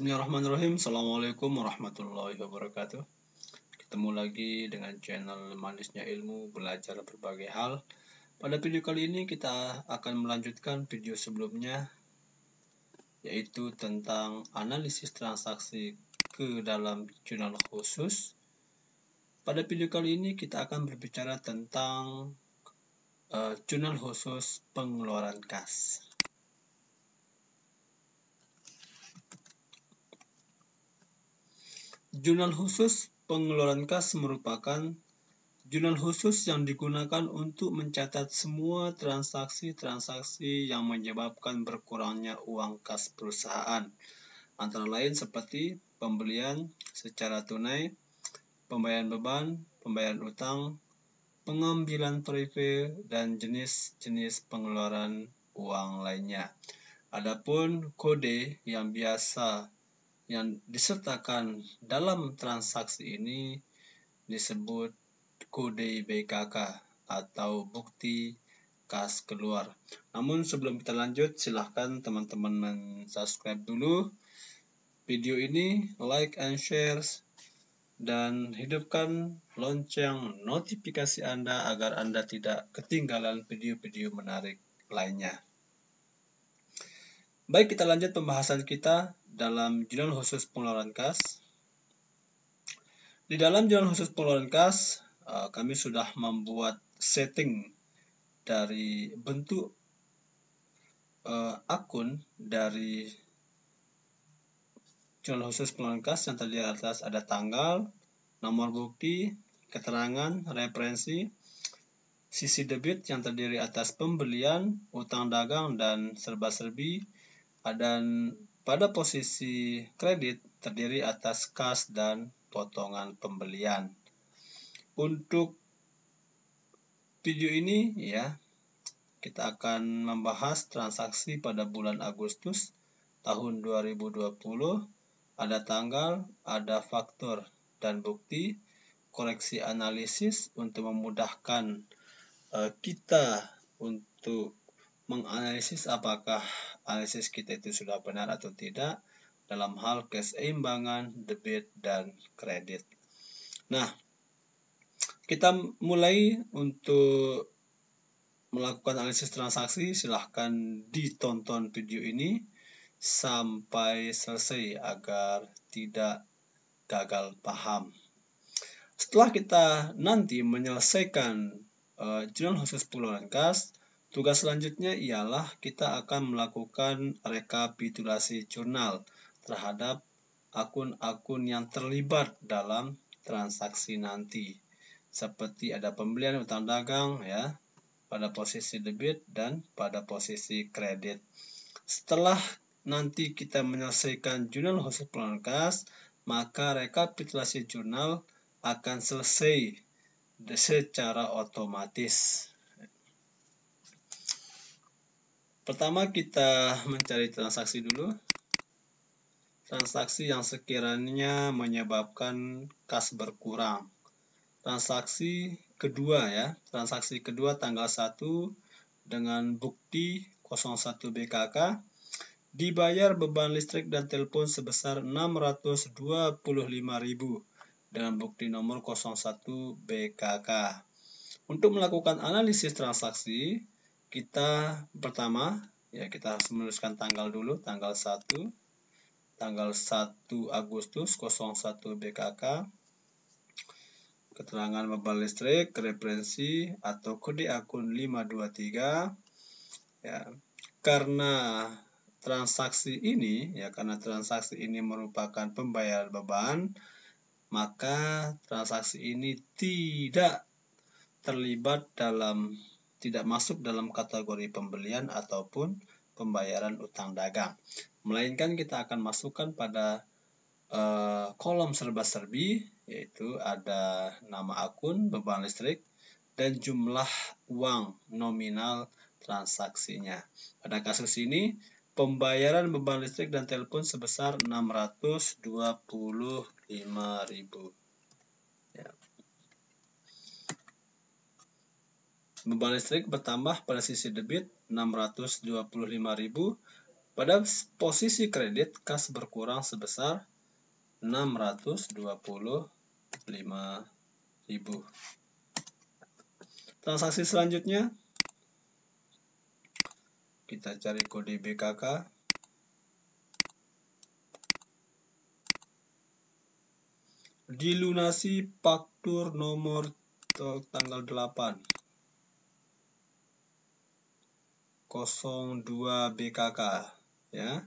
Bismillahirrahmanirrahim. Assalamualaikum warahmatullahi wabarakatuh. Ketemu lagi dengan channel Manisnya Ilmu Belajar Berbagai Hal. Pada video kali ini kita akan melanjutkan video sebelumnya yaitu tentang analisis transaksi ke dalam jurnal khusus. Pada video kali ini kita akan berbicara tentang uh, jurnal khusus pengeluaran kas. Jurnal khusus pengeluaran kas merupakan jurnal khusus yang digunakan untuk mencatat semua transaksi-transaksi yang menyebabkan berkurangnya uang kas perusahaan, antara lain seperti pembelian secara tunai, pembayaran beban, pembayaran utang, pengambilan prive, dan jenis-jenis pengeluaran uang lainnya. Adapun kode yang biasa yang disertakan dalam transaksi ini disebut kode BKK atau bukti kas keluar. Namun sebelum kita lanjut, silahkan teman-teman mensubscribe dulu video ini, like and share, dan hidupkan lonceng notifikasi Anda agar Anda tidak ketinggalan video-video menarik lainnya. Baik, kita lanjut pembahasan kita dalam jurnal khusus pengeluaran kas. Di dalam jurnal khusus pengeluaran kas, eh, kami sudah membuat setting dari bentuk eh, akun dari jurnal khusus pengeluaran kas yang terdiri atas ada tanggal, nomor bukti, keterangan, referensi, sisi debit yang terdiri atas pembelian, utang dagang, dan serba-serbi, dan pada posisi kredit terdiri atas kas dan potongan pembelian. Untuk video ini ya, kita akan membahas transaksi pada bulan Agustus tahun 2020. Ada tanggal, ada faktor dan bukti, koreksi analisis untuk memudahkan uh, kita untuk menganalisis apakah analisis kita itu sudah benar atau tidak dalam hal keseimbangan debit dan kredit. Nah, kita mulai untuk melakukan analisis transaksi, silahkan ditonton video ini sampai selesai agar tidak gagal paham. Setelah kita nanti menyelesaikan uh, eh, jurnal khusus pengelolaan kas, Tugas selanjutnya ialah kita akan melakukan rekapitulasi jurnal terhadap akun-akun yang terlibat dalam transaksi nanti. Seperti ada pembelian utang dagang ya, pada posisi debit dan pada posisi kredit. Setelah nanti kita menyelesaikan jurnal khusus kas, maka rekapitulasi jurnal akan selesai secara otomatis. Pertama kita mencari transaksi dulu. Transaksi yang sekiranya menyebabkan kas berkurang. Transaksi kedua ya, transaksi kedua tanggal 1 dengan bukti 01 BKK dibayar beban listrik dan telepon sebesar 625.000 dengan bukti nomor 01 BKK. Untuk melakukan analisis transaksi, kita pertama ya kita harus menuliskan tanggal dulu tanggal 1 tanggal 1 Agustus 01 BKK keterangan beban listrik referensi atau kode akun 523 ya karena transaksi ini ya karena transaksi ini merupakan pembayaran beban maka transaksi ini tidak terlibat dalam tidak masuk dalam kategori pembelian ataupun pembayaran utang dagang. Melainkan kita akan masukkan pada uh, kolom serba-serbi, yaitu ada nama akun, beban listrik, dan jumlah uang nominal transaksinya. Pada kasus ini, pembayaran beban listrik dan telepon sebesar Rp625.000. Beban listrik bertambah pada sisi debit 625.000, pada posisi kredit kas berkurang sebesar 625.000. Transaksi selanjutnya kita cari kode BKK. Dilunasi faktur nomor tanggal 8. 02 BKK ya.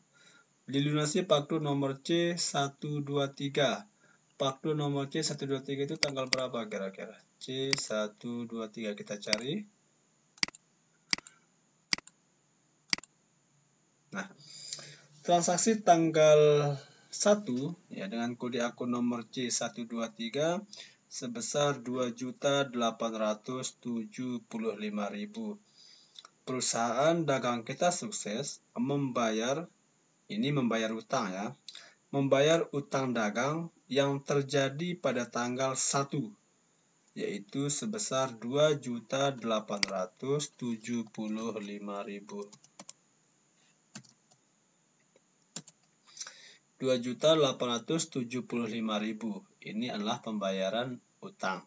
Dilunasi faktur nomor C123. faktur nomor C123 itu tanggal berapa kira-kira? C123 kita cari. Nah, transaksi tanggal 1 ya dengan kode akun nomor C123 sebesar 2.875.000 perusahaan dagang kita sukses membayar ini membayar utang ya membayar utang dagang yang terjadi pada tanggal 1 yaitu sebesar 2.875.000 2.875.000. Ini adalah pembayaran utang.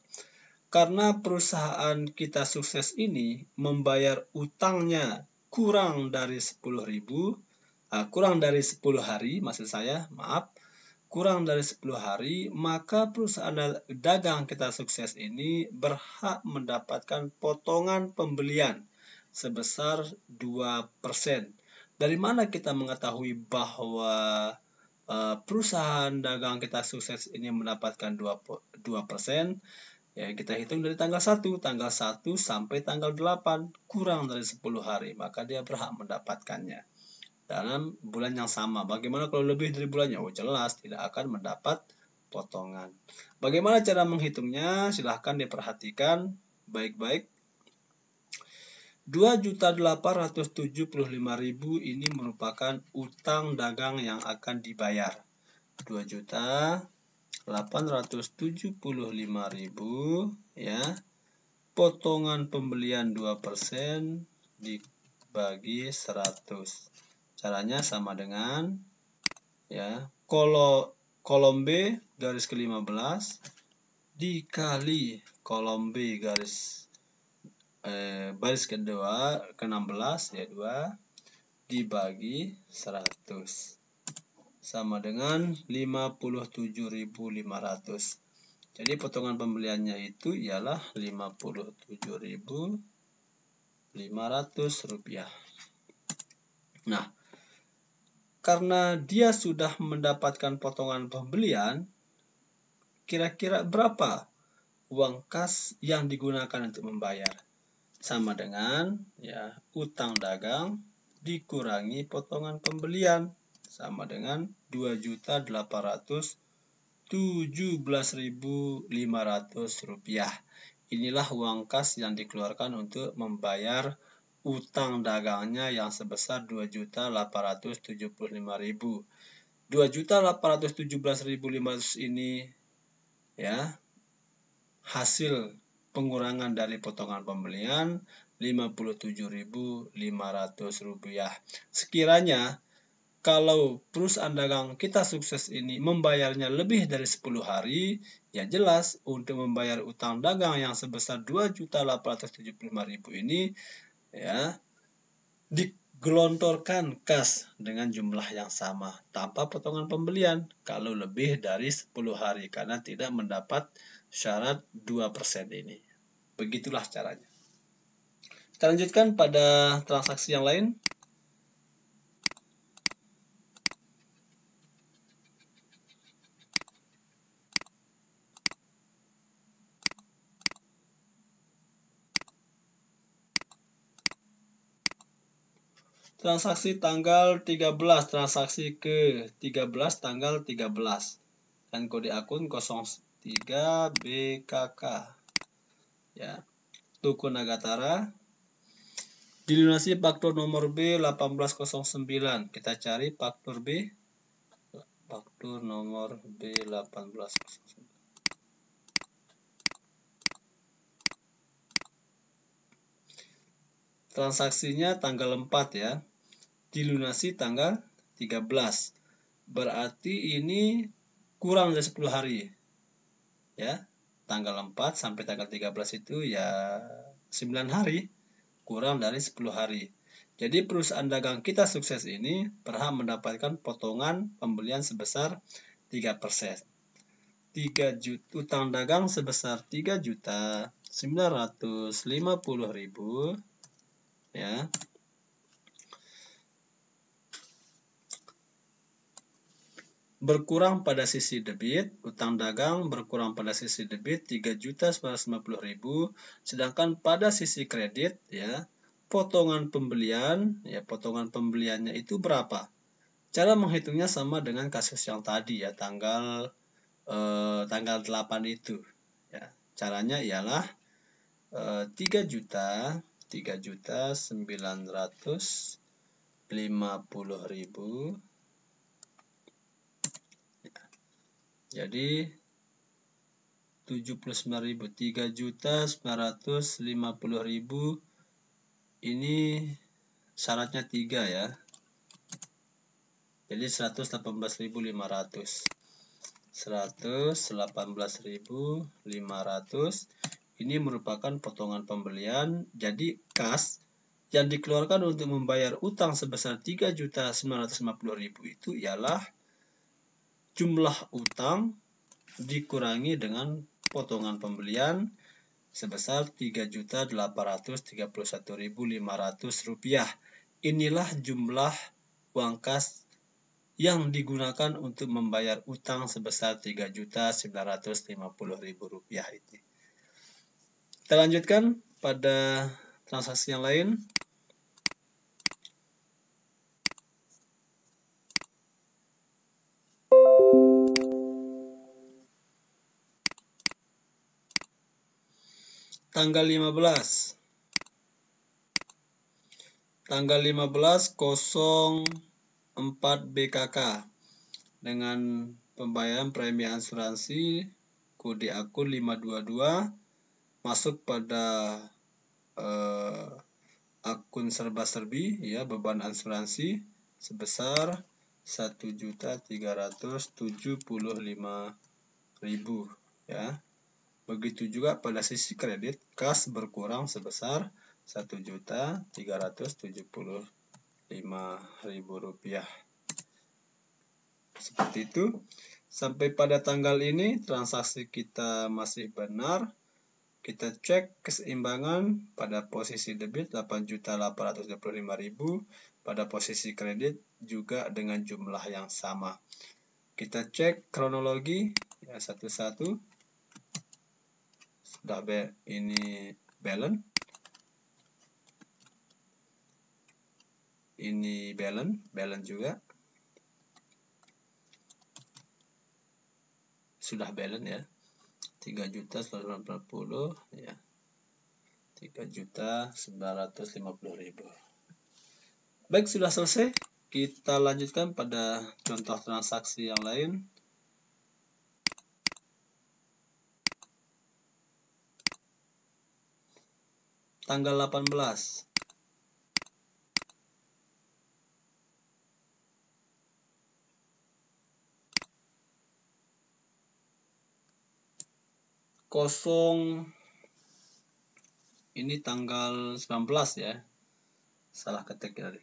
Karena perusahaan kita sukses ini membayar utangnya kurang dari 10 ribu, uh, kurang dari 10 hari, maksud saya, maaf, kurang dari 10 hari, maka perusahaan dagang kita sukses ini berhak mendapatkan potongan pembelian sebesar 2%. Dari mana kita mengetahui bahwa uh, perusahaan dagang kita sukses ini mendapatkan 2%? 2%? Ya, kita hitung dari tanggal 1, tanggal 1 sampai tanggal 8, kurang dari 10 hari, maka dia berhak mendapatkannya. Dalam bulan yang sama, bagaimana kalau lebih dari bulannya? Oh jelas, tidak akan mendapat potongan. Bagaimana cara menghitungnya? Silahkan diperhatikan baik-baik 2.875.000 ini merupakan utang dagang yang akan dibayar. 2 juta 875.000 ya. Potongan pembelian 2% dibagi 100. Caranya sama dengan ya. Kalau kolom B garis ke-15 dikali kolom B garis eh, baris kedua ke-16 ya 2 dibagi 100 sama dengan 57.500. Jadi potongan pembeliannya itu ialah 57.500 rupiah. Nah, karena dia sudah mendapatkan potongan pembelian, kira-kira berapa uang kas yang digunakan untuk membayar? Sama dengan ya utang dagang dikurangi potongan pembelian sama dengan 2.817.500 rupiah. Inilah uang kas yang dikeluarkan untuk membayar utang dagangnya yang sebesar 2.875.000. 2.817.500 ini ya hasil pengurangan dari potongan pembelian 57.500 rupiah. Sekiranya kalau perusahaan dagang kita sukses ini membayarnya lebih dari 10 hari, ya jelas untuk membayar utang dagang yang sebesar 2.875.000 ini ya digelontorkan kas dengan jumlah yang sama tanpa potongan pembelian kalau lebih dari 10 hari karena tidak mendapat syarat 2% ini. Begitulah caranya. Kita lanjutkan pada transaksi yang lain. transaksi tanggal 13, transaksi ke 13 tanggal 13. Dan kode akun 03BKK. Ya. Tuku Nagatara dilunasi faktor nomor B 1809. Kita cari faktor B faktor nomor B 1809. transaksinya tanggal 4 ya dilunasi tanggal 13. Berarti ini kurang dari 10 hari. Ya, tanggal 4 sampai tanggal 13 itu ya 9 hari, kurang dari 10 hari. Jadi perusahaan dagang kita sukses ini berhak mendapatkan potongan pembelian sebesar 3%. 3 juta, utang dagang sebesar 3 juta 950.000 ya berkurang pada sisi debit, utang dagang berkurang pada sisi debit 3.950.000, sedangkan pada sisi kredit ya, potongan pembelian ya potongan pembeliannya itu berapa? Cara menghitungnya sama dengan kasus yang tadi ya tanggal eh, tanggal 8 itu. Ya, caranya ialah eh, 3 juta 3 juta 950 ribu Jadi 79.000 juta 950.000 ini syaratnya 3 ya. Jadi 118.500. 118.500 ini merupakan potongan pembelian jadi kas yang dikeluarkan untuk membayar utang sebesar 3.950.000 itu ialah jumlah utang dikurangi dengan potongan pembelian sebesar Rp3.831.500. Inilah jumlah uang kas yang digunakan untuk membayar utang sebesar Rp3.950.000 ini. Kita lanjutkan pada transaksi yang lain. tanggal 15 tanggal 15 04 BKK dengan pembayaran premi asuransi kode akun 522 masuk pada uh, akun serba-serbi ya beban asuransi sebesar 1.375.000 ya Begitu juga pada sisi kredit, kas berkurang sebesar Rp1.375.000. Seperti itu. Sampai pada tanggal ini transaksi kita masih benar. Kita cek keseimbangan pada posisi debit 8.825.000, pada posisi kredit juga dengan jumlah yang sama. Kita cek kronologi satu ya, satu-satu dabei ini balance ini balance balance juga sudah balance ya 3 juta 180 ya 3 juta 950 ribu baik sudah selesai kita lanjutkan pada contoh transaksi yang lain tanggal 18 kosong ini tanggal 19 ya salah ketik tadi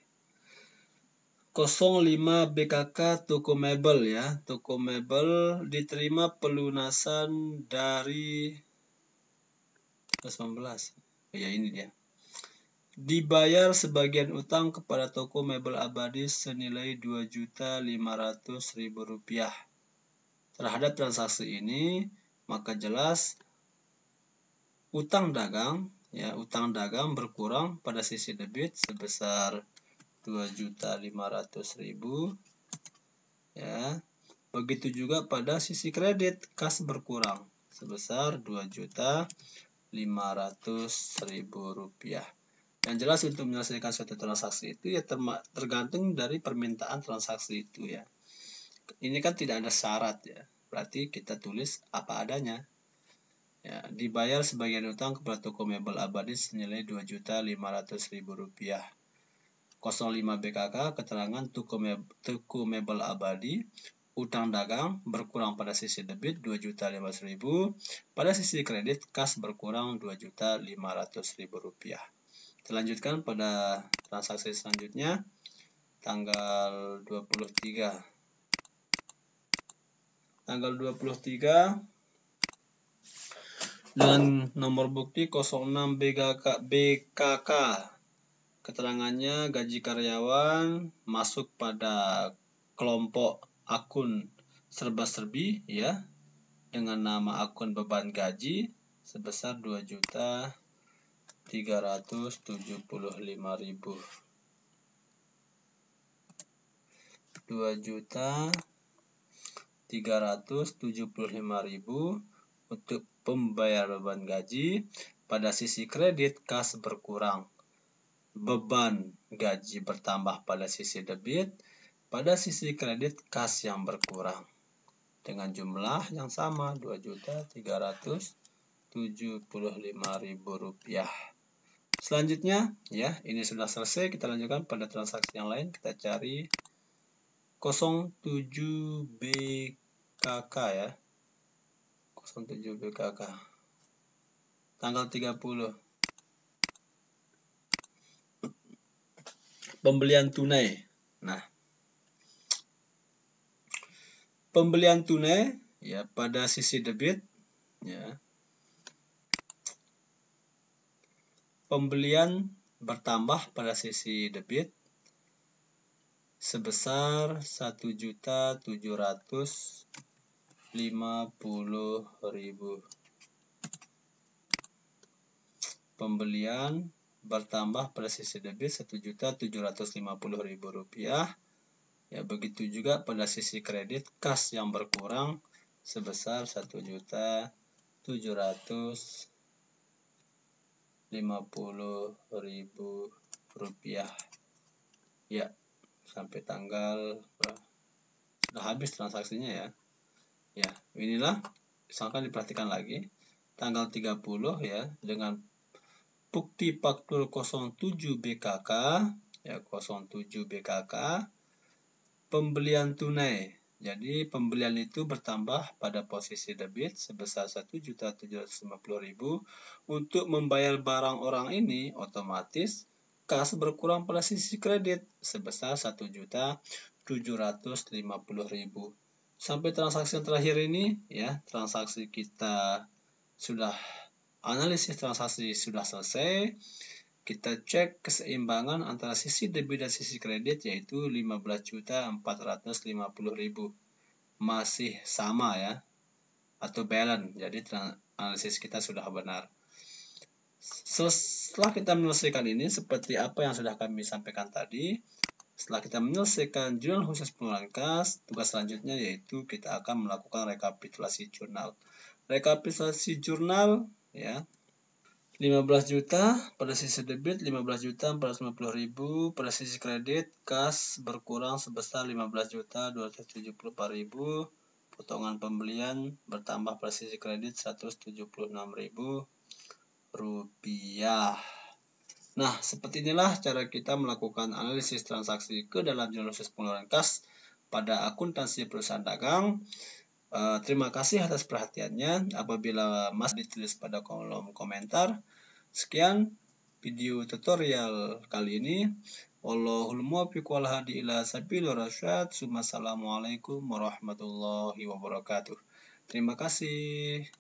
05 BKK toko mebel ya toko mebel diterima pelunasan dari 19 ya ini dia dibayar sebagian utang kepada toko mebel abadi senilai rp rupiah. terhadap transaksi ini maka jelas utang dagang ya utang dagang berkurang pada sisi debit sebesar 2.500.000 ya begitu juga pada sisi kredit kas berkurang sebesar dua juta 500.000 rupiah yang jelas untuk menyelesaikan suatu transaksi itu ya tergantung dari permintaan transaksi itu ya ini kan tidak ada syarat ya berarti kita tulis apa adanya ya dibayar sebagian utang kepada toko mebel abadi senilai 2.500.000 rupiah 05 BKK keterangan toko mebel abadi utang dagang berkurang pada sisi debit 2.500.000, pada sisi kredit kas berkurang 2.500.000 rupiah. Terlanjutkan pada transaksi selanjutnya tanggal 23. Tanggal 23 dan nomor bukti 06 BKK, BKK. Keterangannya gaji karyawan masuk pada kelompok akun serba-serbi ya dengan nama akun beban gaji sebesar 2 juta 375.000 2 juta 375.000 untuk pembayar beban gaji pada sisi kredit kas berkurang beban gaji bertambah pada sisi debit pada sisi kredit kas yang berkurang dengan jumlah yang sama Rp2.375.000. Selanjutnya, ya, ini sudah selesai, kita lanjutkan pada transaksi yang lain, kita cari 07BKK ya. 07BKK. Tanggal 30. Pembelian tunai. Nah, pembelian tunai ya pada sisi debit ya pembelian bertambah pada sisi debit sebesar satu juta tujuh ratus lima puluh ribu. pembelian bertambah pada sisi debit satu juta tujuh ratus lima puluh ribu rupiah Ya, begitu juga pada sisi kredit kas yang berkurang sebesar juta 1.750.000 rupiah. Ya, sampai tanggal sudah habis transaksinya ya. Ya, inilah misalkan diperhatikan lagi tanggal 30 ya dengan bukti faktur 07 BKK ya 07 BKK Pembelian tunai. Jadi pembelian itu bertambah pada posisi debit sebesar 1.750.000 untuk membayar barang orang ini otomatis kas berkurang pada sisi kredit sebesar 1.750.000. Sampai transaksi yang terakhir ini ya, transaksi kita sudah analisis transaksi sudah selesai. Kita cek keseimbangan antara sisi debit dan sisi kredit yaitu 15.450.000. Masih sama ya atau balance. Jadi analisis kita sudah benar. Setelah kita menyelesaikan ini seperti apa yang sudah kami sampaikan tadi, setelah kita menyelesaikan jurnal khusus pengelolaan kas, tugas selanjutnya yaitu kita akan melakukan rekapitulasi jurnal. Rekapitulasi jurnal ya 15 juta pada sisi debit 15 juta 450 ribu pada sisi kredit kas berkurang sebesar 15 juta 274 ribu potongan pembelian bertambah pada sisi kredit 176 ribu rupiah Nah, seperti inilah cara kita melakukan analisis transaksi ke dalam jurnal pengeluaran kas pada akuntansi perusahaan dagang. Eh, terima kasih atas perhatiannya. Apabila Mas ditulis pada kolom komentar. Sekian video tutorial kali ini. Wallahul muwaffiq wal hadi ila sabilir rasyad. Assalamualaikum warahmatullahi wabarakatuh. Terima kasih.